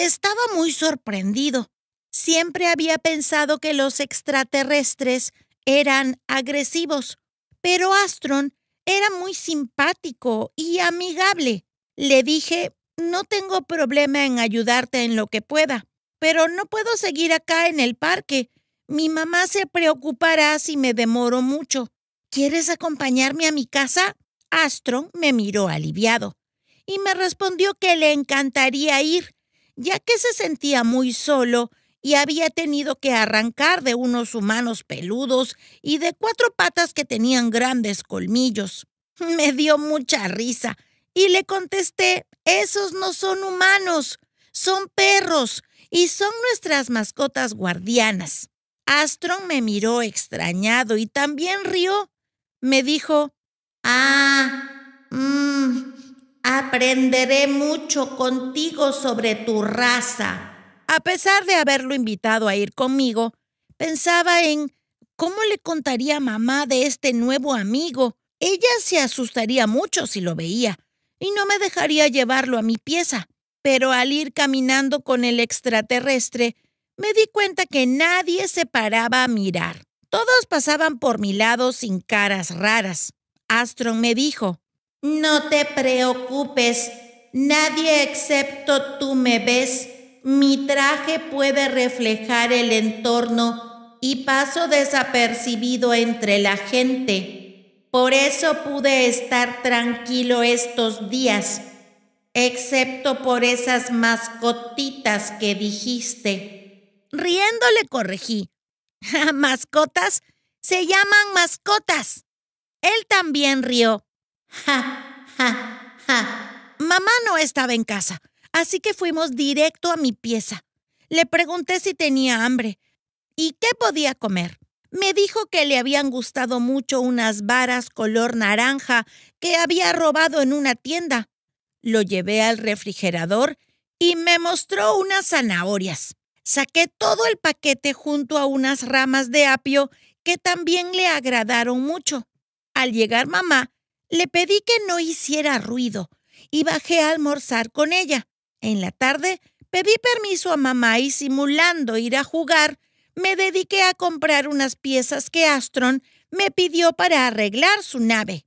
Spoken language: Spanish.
Estaba muy sorprendido. Siempre había pensado que los extraterrestres eran agresivos, pero Astron era muy simpático y amigable. Le dije, no tengo problema en ayudarte en lo que pueda, pero no puedo seguir acá en el parque. Mi mamá se preocupará si me demoro mucho. ¿Quieres acompañarme a mi casa? Astron me miró aliviado y me respondió que le encantaría ir, ya que se sentía muy solo y había tenido que arrancar de unos humanos peludos y de cuatro patas que tenían grandes colmillos. Me dio mucha risa y le contesté, esos no son humanos, son perros y son nuestras mascotas guardianas. Astron me miró extrañado y también rió. Me dijo, ah, aprenderé mucho contigo sobre tu raza. A pesar de haberlo invitado a ir conmigo, pensaba en cómo le contaría a mamá de este nuevo amigo. Ella se asustaría mucho si lo veía y no me dejaría llevarlo a mi pieza. Pero al ir caminando con el extraterrestre, me di cuenta que nadie se paraba a mirar. Todos pasaban por mi lado sin caras raras. Astron me dijo, no te preocupes, nadie excepto tú me ves. Mi traje puede reflejar el entorno y paso desapercibido entre la gente. Por eso pude estar tranquilo estos días, excepto por esas mascotitas que dijiste. Riendo le corregí. ¿Mascotas? Se llaman mascotas. Él también rió. Ja, ja, ja. Mamá no estaba en casa, así que fuimos directo a mi pieza. Le pregunté si tenía hambre y qué podía comer. Me dijo que le habían gustado mucho unas varas color naranja que había robado en una tienda. Lo llevé al refrigerador y me mostró unas zanahorias. Saqué todo el paquete junto a unas ramas de apio que también le agradaron mucho. Al llegar mamá, le pedí que no hiciera ruido y bajé a almorzar con ella. En la tarde pedí permiso a mamá y simulando ir a jugar, me dediqué a comprar unas piezas que Astron me pidió para arreglar su nave.